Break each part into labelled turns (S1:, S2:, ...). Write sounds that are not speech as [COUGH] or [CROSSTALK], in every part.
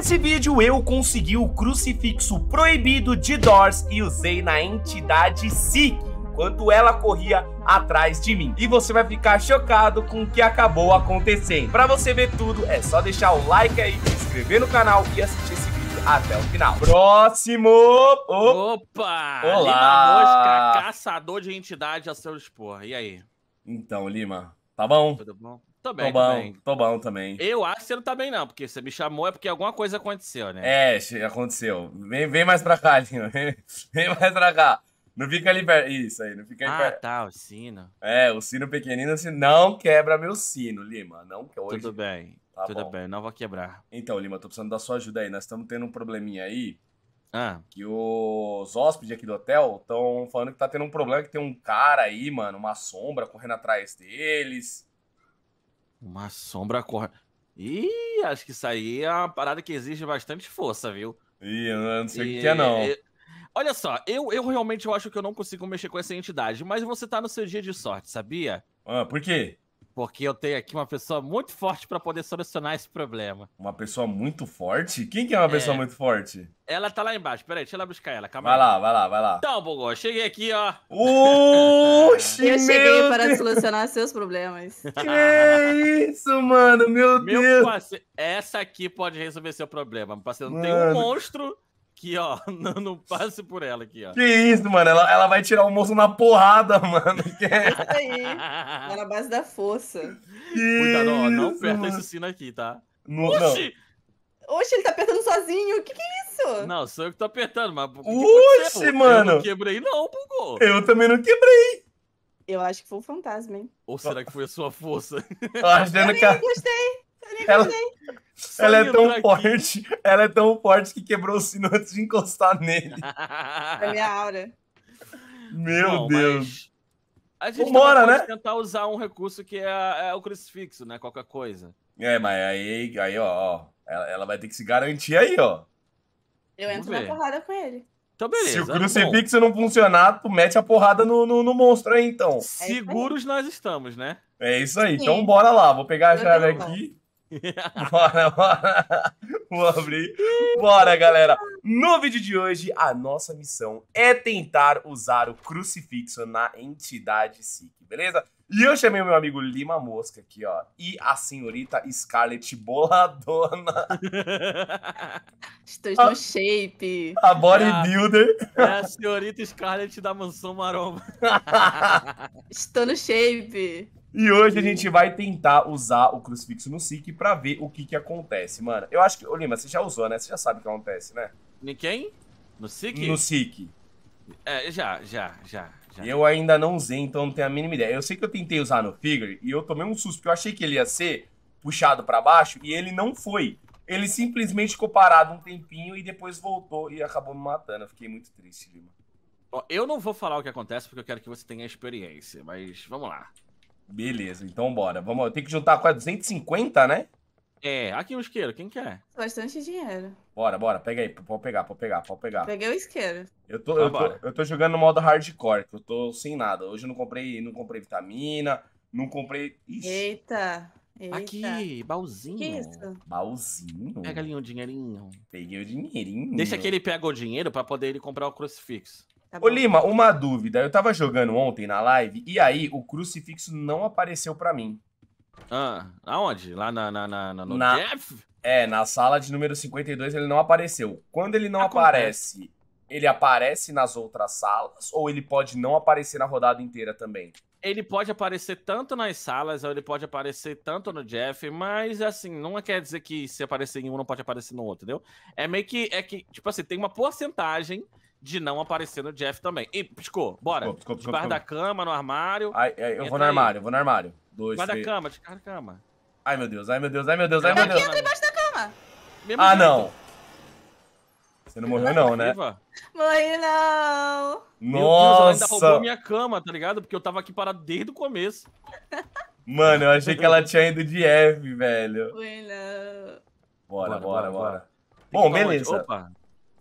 S1: Nesse vídeo eu consegui o crucifixo proibido de Doors e usei na entidade Sikh enquanto ela corria atrás de mim. E você vai ficar chocado com o que acabou acontecendo. Para você ver tudo, é só deixar o like aí, se inscrever no canal e assistir esse vídeo até o final. Próximo! Oh. Opa! Olá! Lima Mosca,
S2: caçador de entidade a seu dispor. E aí?
S1: Então, Lima, tá bom? Tudo bom? Tô bem, tô, tô bem. Tô bom também.
S2: Eu acho que você não tá bem, não, porque você me chamou é porque alguma
S1: coisa aconteceu, né? É, aconteceu. Vem, vem mais pra cá, [LAUGHS] Linho. Vem, vem mais pra cá. Não fica ali perto. Isso aí, não fica ali ah, perto. Ah, tá, o sino. É, o sino pequenino assim, não quebra meu sino, Lima. Não que hoje. Tudo bem. Tá tudo bom. bem, não vou quebrar. Então, Lima, tô precisando da sua ajuda aí. Nós estamos tendo um probleminha aí. Ah. Que os hóspedes aqui do hotel estão falando que tá tendo um problema, que tem um cara aí, mano, uma sombra correndo atrás deles.
S2: Uma sombra corre. Ih, acho que isso aí é uma parada que exige bastante força, viu? Ih, não sei o que é, não. E... Olha só, eu, eu realmente eu acho que eu não consigo mexer com essa entidade, mas você tá no seu dia de sorte, sabia?
S1: Ah, por quê?
S2: Porque eu tenho aqui uma pessoa muito forte para poder solucionar esse problema.
S1: Uma pessoa muito forte? Quem que é uma é... pessoa muito forte?
S2: Ela tá lá embaixo. Peraí, deixa eu lá buscar
S3: ela. Calma vai lá, vai lá,
S1: vai lá.
S2: Então, Bogô, cheguei aqui, ó.
S3: Oxi, Eu cheguei para Deus. solucionar seus problemas. [LAUGHS] Que isso, mano? Meu, meu Deus.
S2: Parceiro, essa aqui pode resolver seu problema. Meu parceiro, não tem um monstro aqui, ó. [LAUGHS] Não, não passe por ela aqui, ó. Que isso,
S1: mano. Ela, ela vai tirar o moço na porrada, [LAUGHS] mano. Que... É isso
S3: aí. [LAUGHS] Tá na base da força. Que Cuidado, ó. Não aperta esse
S2: sino aqui, tá?
S1: No,
S3: Oxi! Não. Oxi, ele tá apertando sozinho. O que, que é isso?
S2: Não, sou eu que tô apertando, mas. Oxi, que mano! Eu não quebrei,
S3: não, bugou. Eu também não quebrei. Eu acho que foi o fantasma, hein?
S2: Ou será que foi a sua
S1: força? Acho que eu que. Eu
S3: gostei. Ela, ela é tão forte,
S1: ela é tão forte que quebrou o sino antes de encostar nele.
S3: É minha aura.
S1: Meu Não, Deus.
S2: A gente Vambora, né? tentar usar um recurso que é, é, o crucifixo, né? Qualquer coisa.
S1: É, mas aí, aí ó, ó ela, ela, vai ter que se
S2: garantir
S3: aí, ó. Eu Vamos entro ver. na porrada com ele. Então, beleza. Se o
S2: tá crucifixo
S1: não funcionar, tu mete a porrada no, no, no monstro aí, então. É Seguros nós
S2: estamos, né? É isso aí. Sim. Então bora
S1: lá. Vou pegar a chave aqui. [LAUGHS] bora, bora. Vou abrir. Bora, galera. No vídeo de hoje, a nossa missão é tentar usar o crucifixo na entidade SIC, beleza? E eu chamei o meu amigo Lima Mosca aqui, ó. E a senhorita Scarlett Boladona.
S3: Estou no ah. shape. A bodybuilder. É, é a
S1: senhorita
S2: Scarlett da Mansão Maromba.
S3: Estou no shape. E hoje a
S1: gente vai tentar usar o crucifixo no SIC pra ver o que que acontece, mano. Eu acho que. Ô, Lima, você já usou, né? Você já sabe o que acontece, né? Em quem? No SIC? No SIC. É, já, já, já. já. Eu ainda não usei, então não tenho a mínima ideia. Eu sei que eu tentei usar no Figure e eu tomei um susto, porque eu achei que ele ia ser puxado para baixo e ele não foi. Ele simplesmente ficou parado um tempinho e depois voltou e acabou me matando. Eu fiquei muito triste, Lima. Bom,
S2: eu não vou falar o que acontece porque eu quero que você tenha experiência, mas vamos lá.
S1: Beleza, então bora. Vamos, eu tenho que juntar quase 250, né? É, aqui o isqueiro, quem quer?
S3: Bastante dinheiro.
S1: Bora, bora, pega aí, pode pegar, pode pegar, pode pegar.
S3: Peguei o isqueiro.
S1: Eu tô, eu, então tô, eu tô jogando no modo hardcore, que eu tô sem nada. Hoje eu não comprei, não comprei vitamina, não comprei.
S3: Ixi. Eita! Eita. Aqui, é baúzinho. Que isso?
S1: Baúzinho. Pega ali um
S2: dinheirinho. Peguei o dinheirinho. Deixa que ele pega o dinheiro para poder ele comprar o crucifixo.
S3: Tá Ô Lima,
S1: uma dúvida. Eu tava jogando ontem na live e aí o crucifixo não apareceu para mim. Ah, aonde? Lá na, na, na, na no na, Jeff? É, na sala de número 52 ele não apareceu. Quando ele não Acontece. aparece, ele aparece nas outras salas ou ele pode não aparecer na rodada inteira também? Ele pode aparecer tanto nas salas,
S2: ou ele pode aparecer tanto no Jeff, mas assim, não é quer dizer que se aparecer em um não pode aparecer no outro, entendeu? É meio que é que, tipo assim, tem uma porcentagem de não aparecer no Jeff também. E piscou, bora. Piscou, piscou, piscou, da cama, no armário. Ai, ai, é, eu vou no armário, aí. vou no armário. Dois, Debaixo da cama, descarga a cama. Ai, meu Deus, ai, meu Deus, ai, meu Deus, ai, meu tá Deus. Aqui,
S3: embaixo da cama. Mesmo ah, jeito. não.
S1: Você não morreu, não, né?
S3: Morri, não. Nossa.
S2: Meu Deus, ela ainda roubou a minha cama, tá ligado? Porque eu tava aqui parado desde o começo. Mano, eu achei que ela
S1: tinha ido de F, velho. Foi, não. Bora, bora, bora. bora. bora. Bom, beleza. Opa,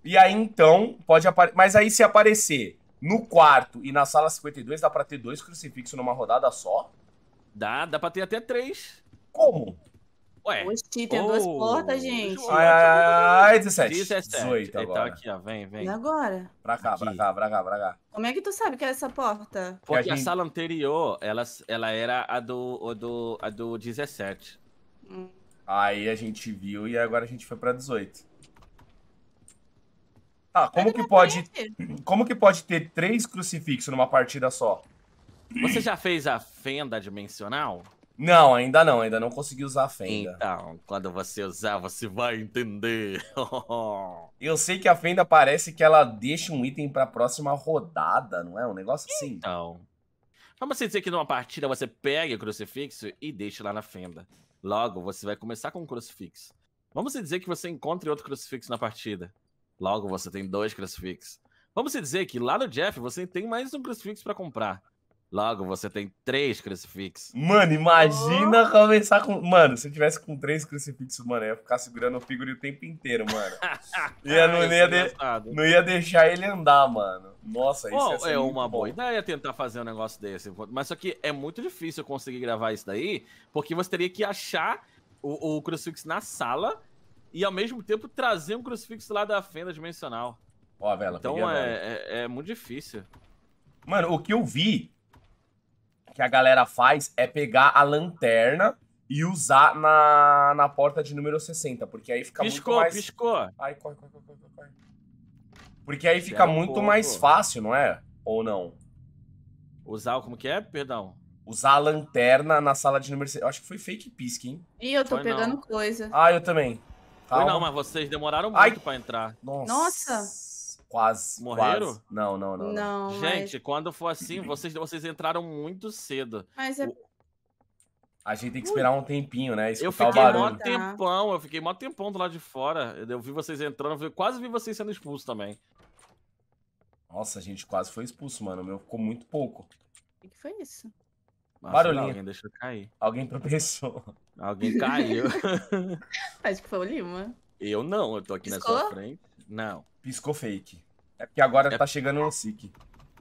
S1: e aí então, pode aparecer. Mas aí se aparecer no quarto e na sala 52, dá pra ter dois crucifixos numa rodada só? Dá, dá pra ter até três. Como?
S3: Ué. Oxi, tem oh, duas portas, é gente. Ai,
S1: ai, ai, 17. 17. 18 agora. Então aqui, ó, vem, vem.
S2: E
S3: agora?
S1: Pra cá, aqui. pra cá, pra cá, pra cá.
S3: Como é que tu sabe que é essa porta? Porque a, gente... a
S2: sala anterior, ela, ela era a do, a
S1: do, a do 17. Hum. Aí a gente viu e agora a gente foi pra 18. Tá, como que pode. Como que pode ter três crucifixos numa partida só? Você já
S2: fez a fenda dimensional?
S1: Não, ainda não, ainda não consegui usar a fenda. Então, quando você usar, você vai entender. [LAUGHS] Eu sei que a fenda parece que ela deixa um item pra próxima rodada, não é? Um negócio assim. Então.
S2: Vamos assim dizer que numa partida você pega o crucifixo e deixa lá na fenda. Logo, você vai começar com o um crucifixo. Vamos assim dizer que você encontre outro crucifixo na partida. Logo, você tem dois crucifixos. Vamos dizer que lá no Jeff você tem mais um crucifixo para comprar. Logo, você tem três crucifixos. Mano, imagina
S1: oh. começar com. Mano, se eu tivesse com três crucifixos, mano, eu ia ficar segurando o figurino o tempo inteiro, mano. E [LAUGHS] não, ah, ia é de... não ia deixar ele andar, mano. Nossa,
S3: isso é uma boa
S2: ideia tentar fazer um negócio desse. Mas só que é muito difícil eu conseguir gravar isso daí, porque você teria que achar o, o crucifixo na sala e ao mesmo tempo trazer um crucifixo lá da fenda dimensional. Ó, vela, Então é, é, é, muito difícil.
S1: Mano, o que eu vi que a galera faz é pegar a lanterna e usar na, na porta de número 60, porque aí fica piscou, muito mais... Piscou, piscou. Ai, corre, corre, corre, corre, Porque aí fica é muito mais fácil, não é? Ou não? Usar, como que é? Perdão. Usar a lanterna na sala de número... Eu acho que foi fake pisque, hein?
S3: Ih, eu tô foi pegando não. coisa.
S1: Ah, eu também. Foi não, mas vocês
S2: demoraram muito Ai. pra entrar. Nossa.
S3: Nossa.
S1: Quase. Morreram? Quase. Não, não, não,
S3: não. Gente,
S2: mas... quando for assim, vocês, vocês entraram muito cedo.
S3: Mas é...
S1: A gente tem que esperar um tempinho, né? Escutar eu fiquei o mó ah, tá.
S2: tempão, eu fiquei mó tempão do lado de fora. Eu vi vocês entrando, eu quase vi vocês sendo expulsos também.
S1: Nossa, a gente quase foi expulso, mano. O meu ficou muito pouco.
S3: O que foi isso? Nossa,
S1: Barulhinho. Alguém deixou cair. Alguém tropeçou. Alguém caiu. [LAUGHS]
S3: Acho que foi o Lima.
S1: Eu não, eu tô aqui Piscou? na sua frente. Não. Piscou fake. É porque agora é... tá chegando no sick.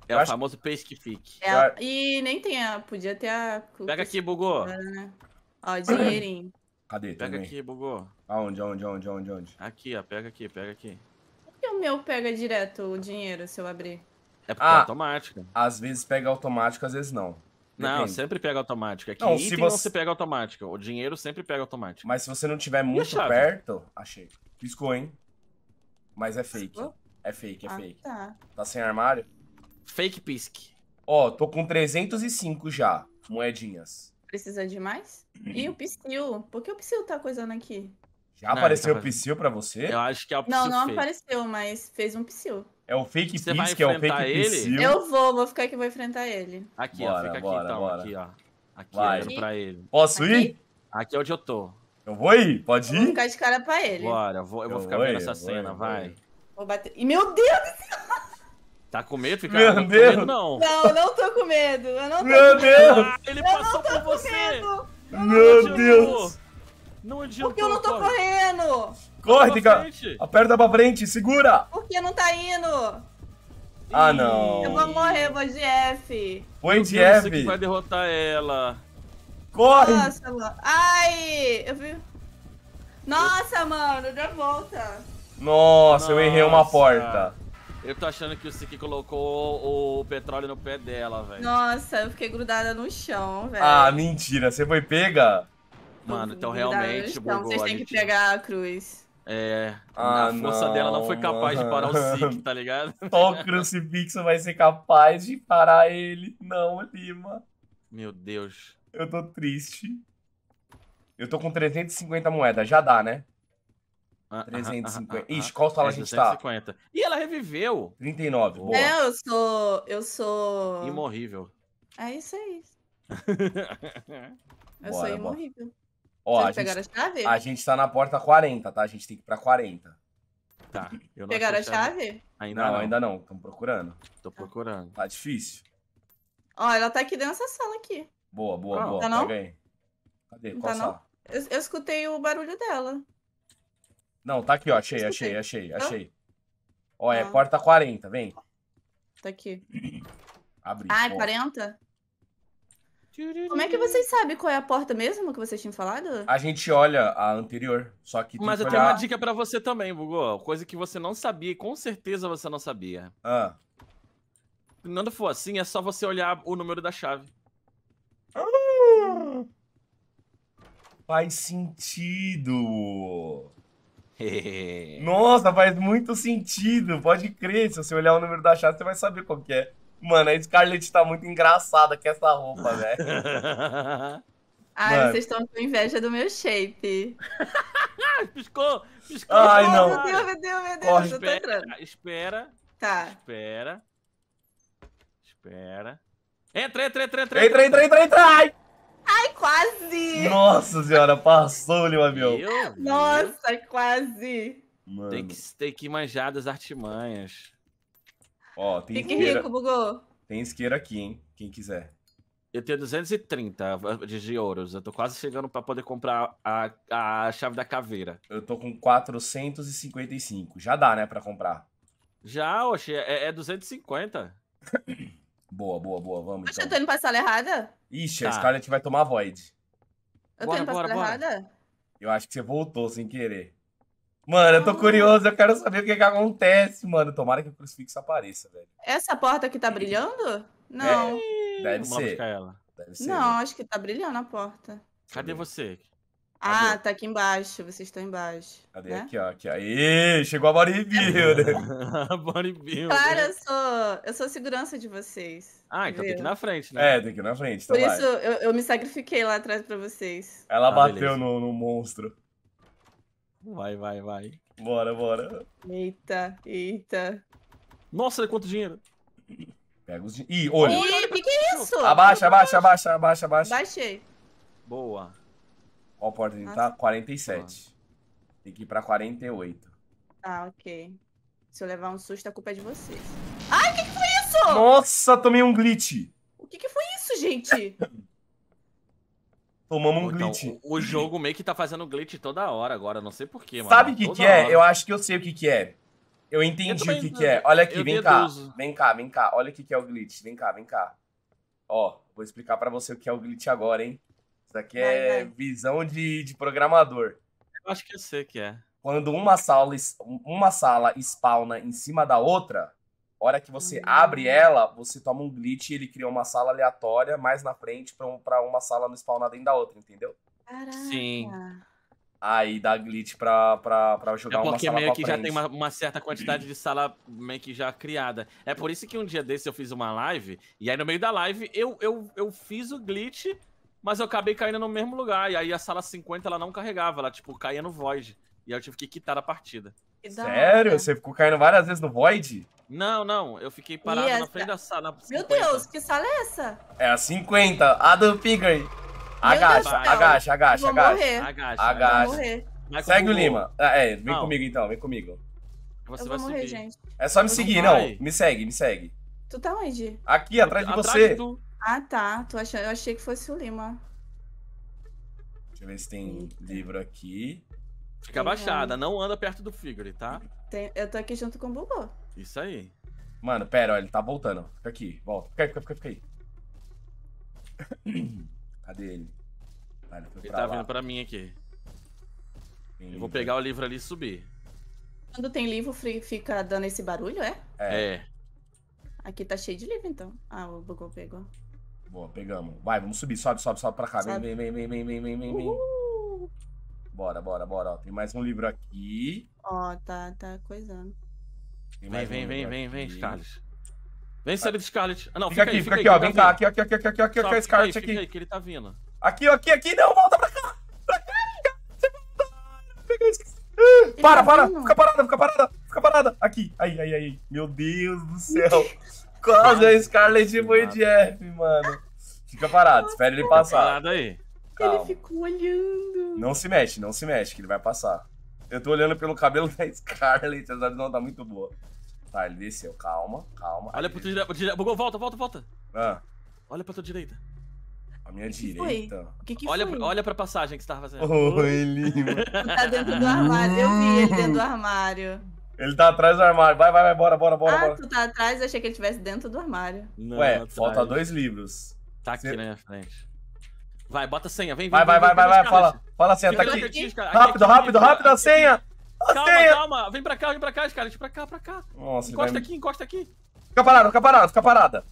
S1: É eu o acho... famoso pesque fique. É
S3: E nem tem a. Podia ter a. Pega
S1: aqui, bugou.
S3: Né? Ó, o dinheirinho.
S1: [COUGHS] Cadê? Pega Também. aqui, bugou. Aonde, aonde, aonde, aonde, aonde? Aqui, ó. Pega aqui, pega aqui.
S3: Por que o meu pega direto o dinheiro se eu abrir?
S1: É porque é ah, é automático. Às vezes pega automático, às vezes não. Não, Depende. sempre pega automático. Aqui não, se você... não se pega automático.
S2: O dinheiro sempre pega automático.
S1: Mas se você não tiver muito perto. Achei. Piscou, hein? Mas é fake. Piscou? É fake, é ah, fake. Tá. tá sem armário? Fake pisque. Ó, tô com 305 já, moedinhas.
S3: Precisa de mais? E o Psyu? Por que o Psyu tá coisando aqui?
S1: Já não, apareceu tá o Psyu pra você? Eu
S2: acho que é o Psyu. Não, não
S3: apareceu, mas fez um Psyu.
S2: É o fake Você que é o fake ele? Eu
S3: vou, vou ficar aqui e vou enfrentar ele.
S2: Aqui, bora, ó, fica aqui então, bora. aqui, ó. Aqui, Vai. olhando pra ele. Posso aqui? ir? Aqui é onde eu tô. Eu vou ir, pode ir? Vou ficar
S3: de cara pra ele. Bora,
S2: eu vou, eu vou ficar vendo essa cena, vai.
S3: Vou bater. E meu Deus do céu!
S2: Tá com medo? ficar? Meu não
S1: Deus. Medo, não.
S3: Não, não tô com medo. Eu não tô Meu com Deus. medo. Ah, ele eu passou por você.
S1: Meu Deus.
S3: Não adiantou. eu não tô correndo.
S1: Corre, fica! Aperta pra frente, segura!
S3: Por que não tá indo?
S1: Ah, não. Eu vou
S3: morrer, vou de F.
S2: Põe de F. que vai derrotar ela. Corre!
S3: Nossa, mano. Ai, eu vi... Nossa, mano, deu volta.
S1: Nossa, Nossa, eu errei uma porta.
S2: Eu tô achando que o Siki colocou o petróleo no pé dela, velho.
S3: Nossa, eu fiquei grudada no chão, velho. Ah,
S1: mentira. Você foi
S2: pega? Mano, então realmente Então Vocês têm que
S3: pegar a cruz.
S2: É, ah, a força não, dela não foi capaz mano. de parar o Zeke,
S1: tá ligado? [LAUGHS] Só o crucifixo vai ser capaz de parar ele. Não, Lima. Meu Deus. Eu tô triste. Eu tô com 350 moedas, já dá, né? Ah, 350. Ah ah, ah, ah, Ixi, qual sala é, a gente 350. tá? E ela reviveu. 39, boa. É,
S3: eu sou... Eu sou...
S1: Imorrível.
S3: É isso aí. [LAUGHS] eu bora, sou imorrível. Ó, Vocês a pegaram a chave? A
S1: gente tá na porta 40, tá? A gente tem que ir pra 40. Tá. Eu não pegaram a chave? Ainda não, não. ainda não. Estamos procurando. Tô procurando. Tá difícil.
S3: Ó, ela tá aqui dentro dessa sala aqui.
S1: Boa, boa, ah, boa. Tá não? Pega Cadê? Não Qual tá sala?
S3: Não? Eu, eu, escutei o barulho dela.
S1: Não, tá aqui, ó. Achei, achei, achei, achei. Ó, ah. é porta 40, vem. Tá aqui. Abri. Ah, é
S3: 40? Como é que vocês sabem qual é a porta mesmo que vocês tinham falado?
S1: A gente olha a anterior, só que. Mas que eu olhar... tenho uma
S2: dica para você também, Bugô. Coisa que você não sabia, com certeza você não sabia. Ah. Quando for assim, é só você olhar o número da chave. Ah.
S1: Faz sentido. [LAUGHS] Nossa, faz muito sentido. Pode crer. Se você olhar o número da chave, você vai saber qual que é. Mano, a Scarlett tá muito engraçada com essa roupa, [LAUGHS] velho.
S2: Ai, Mano. vocês
S3: estão com inveja do meu shape. [LAUGHS] piscou, piscou. Ai, oh, não. Meu Deus, meu Deus, meu Deus. Oh, espera,
S2: entrando. espera. Tá. Espera. Espera. Entra, entra, entra, entra. Entra, entra, entra, entra.
S3: Ai, Ai quase. Nossa
S1: senhora, passou meu o
S3: avião. Nossa, quase.
S2: Mano. Tem que, tem que manjar das artimanhas. Ó, tem Fique isqueira.
S3: rico,
S2: Tem isqueira aqui, hein? Quem quiser. Eu tenho 230 de, de ouros. Eu tô quase chegando pra poder comprar a, a chave da caveira.
S1: Eu tô com 455. Já dá, né, pra comprar.
S2: Já, oxe, é, é 250. [COUGHS]
S1: boa, boa, boa. Vamos. Oxe, então. eu tô
S3: indo pra sala errada?
S1: Ixi, tá. a gente vai tomar void.
S3: Eu bora, tô indo pra bora, sala bora. errada?
S1: Eu acho que você voltou sem querer. Mano, eu tô curioso, eu quero saber o que, que acontece, mano. Tomara que o crucifixo apareça, velho.
S3: Essa porta que tá brilhando? Não. É,
S2: deve ser. Ela. Deve
S3: ser. Não, né? acho que tá brilhando a porta.
S2: Cadê você?
S3: Ah, Cadê? tá aqui embaixo. Vocês estão embaixo. Cadê? Né?
S2: Aqui, ó. Aqui. Aí,
S1: chegou a bodybuilder. Né? [LAUGHS] bodybuilder. Né? Cara,
S3: eu sou, eu sou segurança de vocês. Ah, então Viu? tem que ir na
S1: frente, né? É, tem que ir na frente. Então Por vai. isso
S3: eu, eu, me sacrifiquei lá atrás pra vocês. Ela
S2: ah, bateu
S1: no, no monstro. Vai, vai, vai. Bora, bora.
S3: Eita, eita. Nossa, é quanto dinheiro.
S1: Pega os dinheiros. Ih, olha. Ih,
S3: que que é isso? Abaixa,
S1: abaixa, abaixa, abaixa, abaixa. Baixei. Boa. Ó, a porta dele tá 47. Tem que ir pra 48.
S3: Tá, ok. Se eu levar um susto, a culpa é de vocês. Ai, o que, que foi isso?
S1: Nossa, tomei um glitch. O que,
S3: que foi isso, gente? [LAUGHS]
S2: Tomamos um então, glitch. o jogo meio que tá fazendo glitch toda hora agora, não sei porquê, mano. Sabe o que, que é? Hora. Eu
S1: acho que eu sei o que, que é. Eu entendi eu o que, que é. Olha aqui, vem deduzo. cá. Vem cá, vem cá. Olha o que, que é o glitch. Vem cá, vem cá. Ó, vou explicar para você o que é o glitch agora, hein? Isso daqui é visão de, de programador. Eu acho que eu sei o que é. Quando uma sala, uma sala spawna em cima da outra, Hora que você ah. abre ela, você toma um glitch e ele cria uma sala aleatória mais na frente pra, um, uma sala não spawnar dentro da outra, entendeu? Caraca. Sim. Aí dá glitch pra, pra, pra é jogar é uma sala porque meio que já tem uma,
S2: uma, certa quantidade de sala meio que já criada. É por isso que um dia desse eu fiz uma live, e aí no meio da live eu, eu, eu fiz o glitch, mas eu acabei caindo no mesmo lugar. E aí a sala 50 ela não carregava, ela tipo caía no void. E aí eu tive que quitar a partida.
S3: Sério?
S1: Você ficou caindo várias vezes no Void?
S2: Não, não, eu fiquei parado na frente da sala.
S3: Meu Deus, que sala é essa?
S1: É a 50, a do Pigrey. Agacha, agacha, agacha, agacha. Agacha, agacha. Segue o Lima. É, é, vem comigo então, vem comigo. Você eu vai morrer, subir. gente. É só me seguir, não. Me segue, me segue.
S3: Tu tá onde?
S1: Aqui, atrás de você.
S3: Ah, tá. Tô achando... Eu achei que fosse o Lima.
S2: Deixa eu ver se tem livro aqui. Fica abaixada, uhum. não anda perto do Figure,
S1: tá?
S3: Tem- eu tô aqui junto com o Bubu.
S1: Isso aí. Mano, pera, olha, ele tá voltando. Fica aqui, volta. Fica aí, fica, fica, fica aí. [CLEARS THROAT] Cadê ele?
S2: ele foi Ele tá lá. vindo pra mim aqui. Eu vou pegar o livro ali e subir.
S3: Quando tem livro, fica dando esse barulho, é? É. É. Aqui tá cheio de livro, então. Ah, o Bubu pegou.
S1: Boa, pegamos. Vai, vamos subir, sobe, sobe, sobe pra cá. Vem, vem, vem, vem, vem, vem, vem, vem, vem. Uhul. Bora, bora, bora. tem mais um livro aqui.
S3: Ó, tá, tá coisando.
S1: Vem, vem, um vem, vem, vem, vem, Scarlett. Vem, Sally
S2: Scarlett. Ah, não, fica, fica aqui, fica aqui, ó. Vem cá, aqui, aqui, aqui, aqui, aqui, aqui, aqui, Scarlett aqui. que ele tá vindo.
S3: Aqui, aqui, aqui,
S2: não, volta pra cá. Pra cá,
S1: tá Para, para, fica parada, fica parada, fica parada. Aqui, aí, aí, aí. Meu Deus do céu. [LAUGHS] Quase a Scarlett foi de F, mano. Fica parado, espera ele passar. Parado aí. Calma. Ele ficou olhando. Não se mexe, não se mexe, que ele vai passar. Eu tô olhando pelo cabelo da [LAUGHS] Scarlet, essa não tá muito boa. Tá, ele desceu. Calma, calma. Olha pra tua direita. Dire... Volta, volta, volta. Ah. Olha pra tua direita. A minha que direita. Que o que, que olha, foi? Pra, olha pra passagem que você tava fazendo. Oi, Lima. tá dentro do armário. Eu vi ele dentro do
S3: armário.
S1: Ele tá atrás do armário. Vai, vai, vai, bora, bora, bora. Ah, bora. tu
S3: tá atrás, Eu achei que ele estivesse dentro do armário.
S1: Não, Ué, falta dois livros. Tá aqui você... na minha frente.
S2: Vai, bota a senha, vem, vem. Vai, vai, vai, vai, vai, fala.
S1: Fala a assim, senha, tá aqui. Rápido, rápido, rápido, a senha! Calma, calma,
S2: vem pra cá, vem pra cá, vem pra cá, pra cá. Nossa, encosta aqui, encosta aqui.
S1: Fica parado, fica parado, fica parada.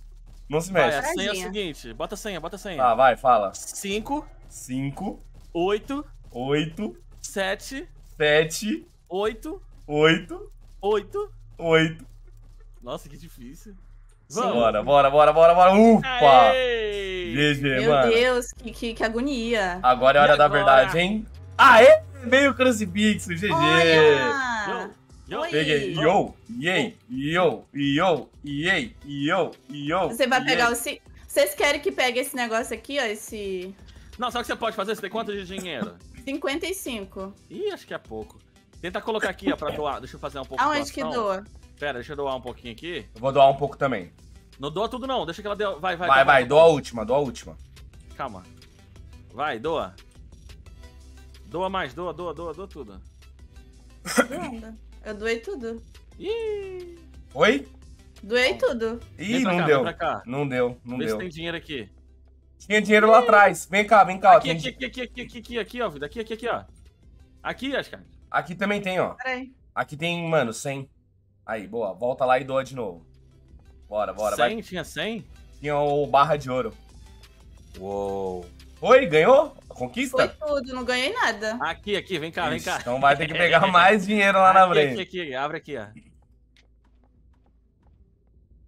S1: Não se mexe. Vai, a senha é a
S2: seguinte, bota a senha, bota a senha. Tá,
S1: vai, fala. Cinco, cinco, oito, oito, sete, sete, oito, oito, oito, oito. Nossa, que difícil. Vamos. Bora, bora, bora, bora, bora. Ufa! Aê! GG, Meu mano.
S3: Deus, que, que, que, agonia.
S1: Agora é hora da verdade, hein? Aê! Veio o crucifixo, GG! Olha! Yo, Oi. Peguei. Yo, yei, yo, yo, yei, yo, yo. Você vai pegar o.
S3: Vocês querem que pegue esse negócio aqui, ó? Esse. Não, só que você pode fazer?
S2: Você tem quanto de dinheiro?
S3: 55.
S2: Ih, acho que é pouco. Tenta colocar aqui, ó, pra doar. Deixa eu fazer um pouco Aonde que doa? Pera, deixa eu doar um pouquinho aqui. Eu vou doar um pouco também. Não doa tudo, não. Deixa que ela deu. Vai, vai. Vai, tá Vai, vai, doa a última, doa a última. Calma. Vai, doa. Doa mais, doa, doa, doa, doa tudo.
S3: Eu doei tudo. Ih. Oi? Doei tudo. Ih, não, cá, deu.
S1: não deu. Não Vê deu, não se tem
S2: dinheiro aqui.
S1: Tinha dinheiro lá hum. atrás. Vem cá, vem cá. Aqui, aqui, aqui, aqui, aqui, aqui, aqui, ó, vida. Aqui, aqui, aqui, ó. Aqui, acho que. Aqui também tem, ó. Peraí. Aqui tem, mano, 100. Aí, boa. Volta lá e doa de novo. Bora, bora. 100? Vai. Tinha 100? Tinha o Barra de Ouro. Uou. Oi, ganhou? conquista?
S3: Foi tudo, não ganhei nada. Aqui, aqui, vem cá, Ixi, vem cá. Então
S1: vai ter que pegar [LAUGHS] mais dinheiro lá na frente.
S2: Aqui, aqui, aqui, abre aqui, ó.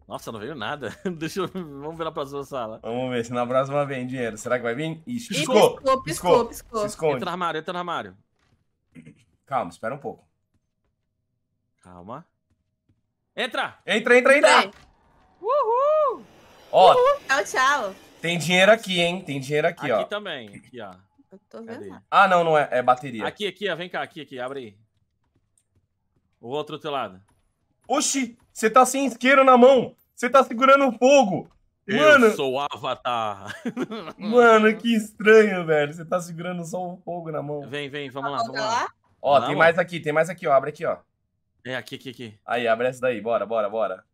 S2: Nossa, não veio nada. [LAUGHS] Deixa eu... Vamos ver na próxima sala.
S1: Vamos ver se na próxima vem dinheiro. Será que vai vir? Ixi, piscou. Piscou, piscou, piscou. piscou. Entra no armário, entra no armário. Calma, espera um pouco.
S2: Calma. Entra! Entra, entra, entra! entra.
S3: Uhul! Ó, Uhul. Tchau, tchau.
S1: Tem dinheiro aqui, hein? Tem dinheiro aqui, aqui ó. Aqui
S2: também. Aqui,
S1: ó.
S3: Eu tô vendo.
S1: Ah, não, não é. É bateria. Aqui, aqui, ó. Vem cá, aqui, aqui. Abre aí.
S2: O outro teu lado.
S1: Oxi, você tá sem isqueiro na mão. Você tá segurando o fogo. Mano, eu
S2: sou o Avatar. [LAUGHS]
S1: Mano, que estranho, velho. Você tá segurando só o fogo na mão. Vem, vem, vamos tá lá, vamos tá lá. Ó, não, tem mais aqui, tem mais aqui, ó. Abre aqui, ó. É, aqui, aqui, aqui. Aí, abre essa daí, bora, bora, bora.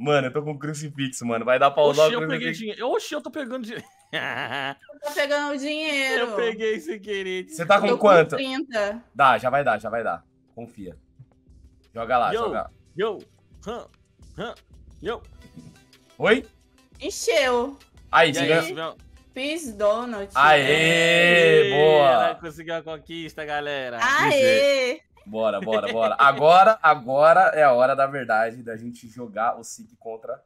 S1: Mano, eu tô com crucifixo, mano. Vai dar pra usar Oxi, o crucifixo. eu peguei
S2: dinheiro. Oxi, eu tô pegando dinheiro. [LAUGHS]
S1: eu
S3: tô tá pegando dinheiro. Eu peguei sem querer. Você tá com quanto? Com 30.
S1: Dá, já vai dar, já vai dar. Confia. Joga lá, yo, joga. Yo, yo. Oi?
S3: Encheu. Aí, você ganhou. Fiz Donald.
S2: Aê, boa. Ela conseguiu a conquista, galera. Aê.
S1: Bora, bora, bora. Agora, agora é a hora da verdade da gente jogar o Sig contra.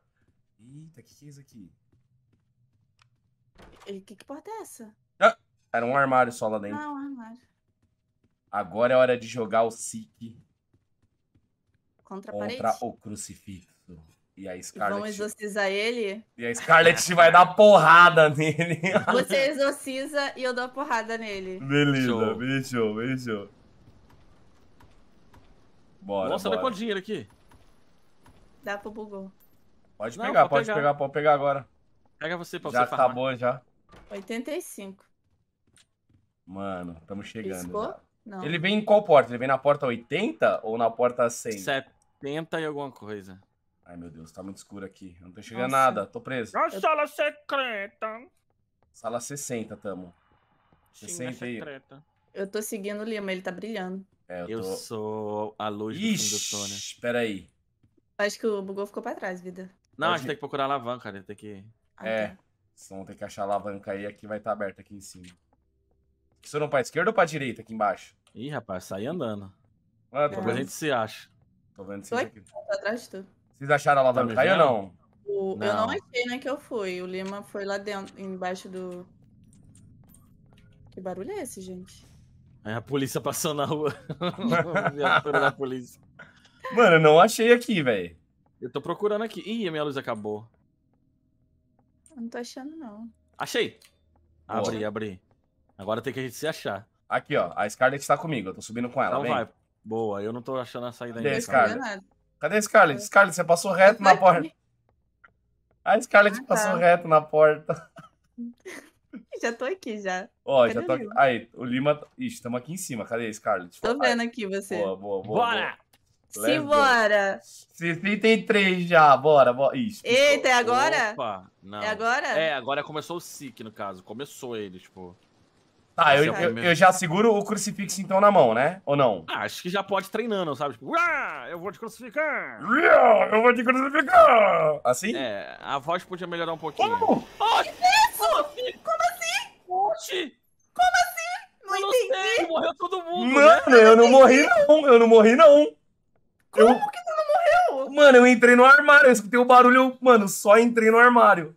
S1: Eita, o que, que é isso aqui?
S3: E que, que porta é essa?
S1: Ah, era um armário só lá dentro. Ah, um armário. Agora é hora de jogar o Sig
S3: contra, contra o
S1: crucifixo. E a Scarlet. Vamos
S3: exorcizar ele?
S1: E a Scarlet vai dar porrada [LAUGHS] nele. Você
S3: exorciza e eu dou porrada nele.
S1: Beleza, beijou, beijou. Bora. Nossa, bora. dá quanto
S2: dinheiro aqui?
S3: Dá pro bugou. Pode Não, pegar, pode pegar. pegar.
S1: pode pegar agora. Pega você pra já você tá farmar. Já acabou,
S3: já. 85.
S1: Mano, tamo chegando. Ele vem em qual porta? Ele vem na porta 80 ou na porta 100? 70 e alguma coisa. Ai, meu Deus, tá muito escuro aqui. não tô enxergando Nossa. nada, tô preso. Na Eu... sala
S3: secreta.
S1: Sala 60, tamo.
S3: 60 aí. Eu tô seguindo o Lima, ele tá brilhando.
S1: É, eu, eu tô... sou a luz Ixi, do fim túnel. Espera aí.
S3: Acho que o bugou ficou pra trás, vida.
S2: Não, Pode... a gente tem que procurar a alavanca,
S1: né? Tem que. Ah, é. Tá. Senão tem que achar a alavanca aí, aqui vai estar tá aberta aqui em cima. Você não pra esquerda ou pra direita aqui embaixo? Ih, rapaz, saí andando. Ah, tô tá vendo. a gente se acha. Tô vendo vocês aqui. Tô tá atrás de tu. Vocês acharam a tá alavanca aí ou não?
S3: O... não? Eu não achei, né, que eu fui. O Lima foi lá dentro, embaixo do... Que barulho é esse, gente?
S2: Aí a polícia passou na rua. viatura [LAUGHS] da polícia. Mano, eu não achei aqui, velho. Eu tô procurando aqui. Ih, a minha luz acabou.
S3: Eu não tô achando, não.
S2: Achei! Abri, abri.
S1: Agora tem que a gente se achar. Aqui, ó. A Scarlett tá comigo. Eu tô subindo com ela. Então vem. vai. Boa, eu não tô achando a saída Cadê ainda. A Scarlett? Cadê a Scarlett? Scarlett, você passou reto na porta. A Scarlett ah, tá. passou reto na porta.
S3: [LAUGHS] [LAUGHS] Já tô aqui, já. Ó, Cadê já tô aqui.
S1: Aí, o Lima. Ixi, estamos aqui em cima. Cadê a Scarlett?
S3: Tô vendo aqui você. Boa, boa, boa. Bora!
S1: Boa. Simbora! 63 já, bora, bora. Ixi, Eita, é
S3: agora? Opa, não. É agora? É,
S2: agora começou o Sick, no caso. Começou ele, tipo.
S1: Tá, ah, eu, é eu, eu, já seguro o crucifixo então na mão, né? Ou não? Ah, acho que já pode treinando, sabe? Tipo, eu vou te crucificar! Eu vou te crucificar! Assim? É, a
S2: voz podia melhorar um pouquinho. Oh!
S1: oh! morte! Como assim? assim? Não eu entendi. Não sei, morreu todo mundo. Né? Mano, né? eu não morri não. Eu não morri não. Como eu... que tu não morreu? Mano, eu entrei no armário, eu escutei o barulho, mano, só entrei no armário.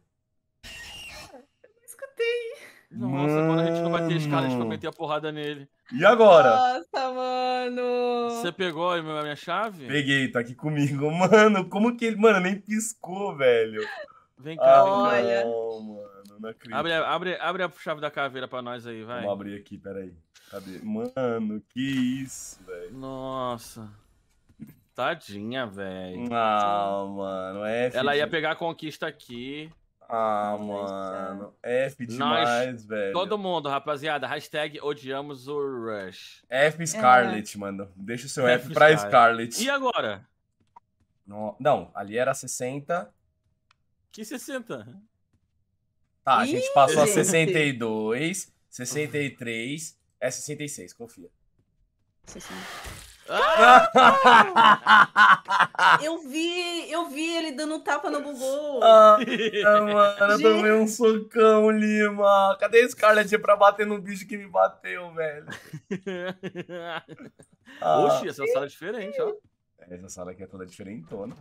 S1: Eu não escutei. Nossa, mano. quando a gente bateu a escada, a gente vai meter a porrada nele. E agora? Nossa,
S2: mano. Você pegou a minha chave? Peguei,
S1: tá aqui comigo. [LAUGHS] Mano, como que ele. Mano, nem piscou, velho. Vem cá, ah, vem cá. Olha. Não, mano.
S2: Não acredito. Abre, abre, abre a chave da caveira pra nós aí, vai. Vamos abrir aqui, peraí. Cadê?
S1: Mano, que isso, velho. Nossa.
S2: Tadinha, velho. Ah, mano, é F. Ela de... ia pegar a conquista
S1: aqui. Ah, mano. F demais, velho. Todo
S2: mundo, rapaziada. Hashtag odiamos o Rush. F é. Scarlet,
S1: é. mano. Deixa o seu F, F pra Scarlet. Scarlet. E agora? Não, não, ali era 60.
S2: Que 60?
S1: Tá, a gente passou gente. a 62, 63, é 66, confia. 66.
S3: [LAUGHS] eu vi, eu vi ele dando um tapa no Google Ah, mano, eu tomei um
S1: socão, Lima. Cadê a Scarlett pra bater no bicho que me bateu, velho? [LAUGHS] ah, Oxi, essa sala é diferente, ó. É, essa sala aqui é toda diferentona.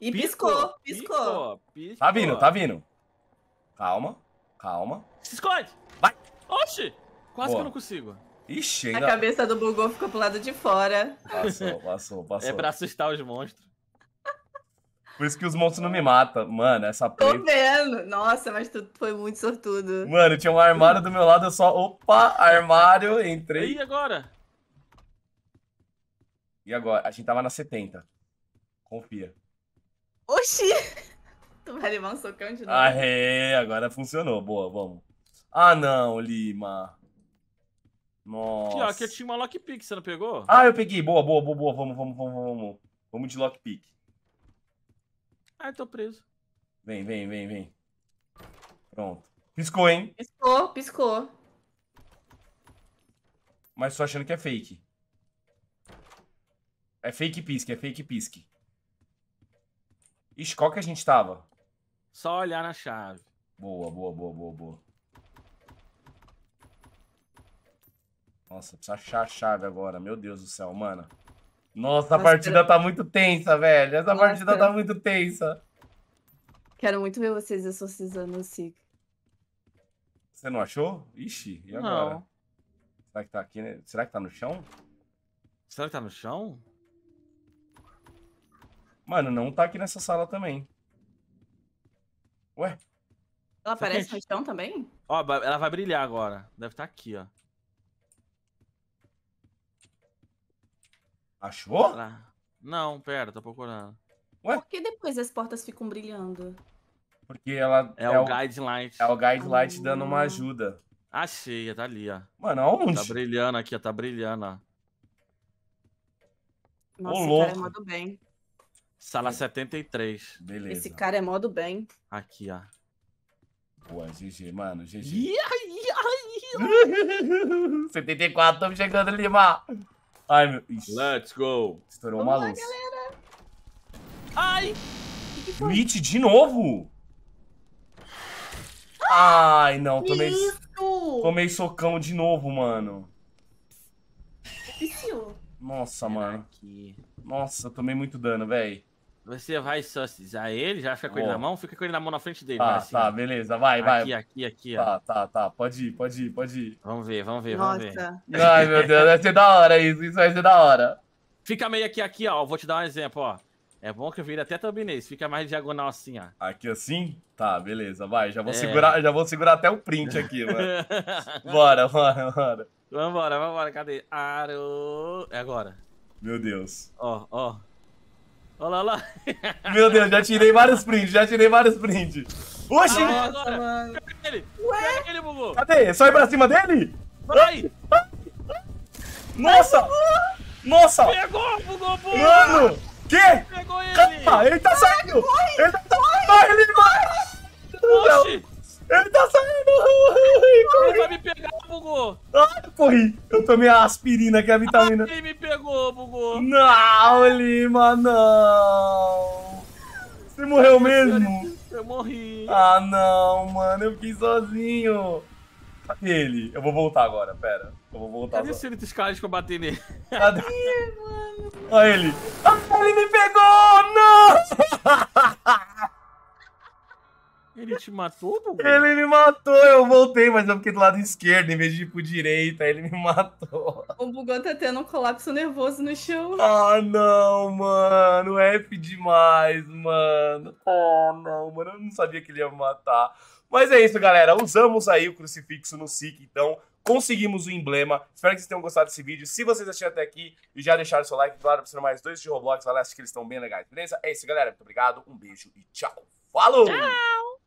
S1: E piscou,
S3: piscou. piscou, piscou. Tá vindo, tá
S1: vindo. Calma, calma.
S3: Se esconde! Vai! Oxi! Quase Boa. que eu não
S1: consigo. Ixi, ainda... A cabeça
S3: do bugou ficou pro lado de fora. Passou, passou,
S1: [LAUGHS] é passou. É pra assustar os monstros. Por isso que os monstros não me matam. Mano, essa
S3: play... Tô vendo. Nossa, mas tu foi muito sortudo. Mano,
S1: tinha um armário do meu lado, eu só... Opa, armário, entrei. E agora? E agora? A gente tava na 70. Confia.
S3: Oxi! Tu vai levar um socão de novo. Ah,
S1: é, agora funcionou. Boa, vamos. Ah, não, Lima. Nossa. Aqui que eu
S2: tinha uma lockpick, você não pegou? Ah, eu peguei.
S1: Boa, boa, boa, boa. Vamos, vamos, vamos, vamos. Vamos de lockpick.
S3: Ah, eu tô preso.
S1: Vem, vem, vem, vem. Pronto. Piscou, hein?
S3: Piscou, piscou.
S1: Mas tô achando que é fake. É fake pisque, é fake pisque. Ixi, qual que a gente tava? Só olhar na chave. Boa, boa, boa, boa, boa. Nossa, precisa achar a chave agora. Meu Deus do céu, mano. Nossa, a partida tá muito tensa, velho. Essa Nossa. partida tá muito tensa.
S3: Quero muito ver vocês exorcizando o Sig.
S1: Você não achou? Ixi, e agora? Não. Será que tá aqui, né? Será que tá no chão? Será que tá no chão? Mano, não tá aqui nessa sala também.
S2: Ué?
S3: Ela aparece no chão também?
S2: Ó, ela vai brilhar agora. Deve estar tá aqui, ó. Achou? Ela... Não, pera, tô procurando.
S3: Ué? Por que depois as portas ficam brilhando?
S2: Porque ela é, é o, o guidelight. É o guidelight ah. dando uma ajuda. Achei, tá ali, ó. Mano, tá aonde? Tá brilhando aqui, ó. Tá brilhando, ó.
S3: Nossa, Ô, é louco. mandou bem.
S2: Sala 73. Beleza. Esse cara
S3: é modo bem.
S1: Aqui, ó. Boa, é GG, mano, GG. Yeah, yeah, yeah. 74, estamos chegando, Lima. Ai, meu... Ixi. Let's go. Estourou Vamos uma lá, luz. galera. Ai. Meet de novo? Ai, não, tomei...
S3: Tomei
S1: socão de novo, mano. Viciou. Nossa, Era mano. Aqui. Nossa, tomei muito dano, velho.
S2: Você vai só a ele, já fica com ele na mão, fica com ele na mão na frente dele. Tá, assim, tá, beleza, vai, vai. Aqui, aqui, aqui. Tá, ó.
S1: tá, tá, pode ir, pode ir, pode ir. Vamos ver, vamos ver, Nossa. vamos ver. Ai, meu Deus, vai ser da hora isso, isso vai ser da hora. Fica meio aqui,
S2: aqui, ó, vou te dar um exemplo, ó. É bom que eu vire até thumbnail, fica mais diagonal assim, ó. Aqui assim?
S1: Tá, beleza, vai. Já vou, é. segurar, já vou segurar até o print aqui, mano.
S2: [LAUGHS] bora, bora, bora. Vambora, vambora, cadê? Aro... É agora.
S1: Meu Deus. Ó, ó. Olha lá, olha lá. Meu Deus, já tirei vários prints, já tirei vários prints. Oxi! Ah,
S2: agora. Mano. Pega Ué? Cadê? É só ir pra cima
S1: dele? Vai! Nossa! Ai, Nossa! Pegou,
S2: bugou, bugou! Mano!
S1: Que? Pegou ele! Calma, ele tá saindo! Ai, ele tá saindo! Ele vai! Oxi! Ele tá saindo! Ele vai me pegar, bugou! Ah, corri! Eu tomei a aspirina, que é a vitamina. ele me pegou, bugou! Não, Lima, não! Você morreu mesmo? Eu morri. Ah, não, mano, eu fiquei sozinho. Cadê ele? Eu vou voltar agora, pera. Eu vou voltar Cadê agora. Cadê esse caras que eu bati nele? Cadê? Olha ele. Ah, ele me pegou! Não! [LAUGHS]
S3: Ele te matou, Gugu? Ele
S1: me matou, eu voltei, mas eu fiquei do lado esquerdo em vez de ir pro direita, ele me [LAUGHS] matou.
S3: O Bugon tá tendo um colapso nervoso no chão. Ah,
S1: não, mano, é F demais, mano. Oh, não, mano, eu não sabia que ele ia me matar. Mas é isso, galera, usamos aí o crucifixo no SIC, então conseguimos o emblema. Espero que vocês tenham gostado desse vídeo. Se vocês assistiram até aqui e já deixaram seu like, claro, para mais dois de Roblox, vai acho que eles estão bem legais, beleza? É isso, galera, muito obrigado, um beijo e tchau.
S3: Falou! Tchau!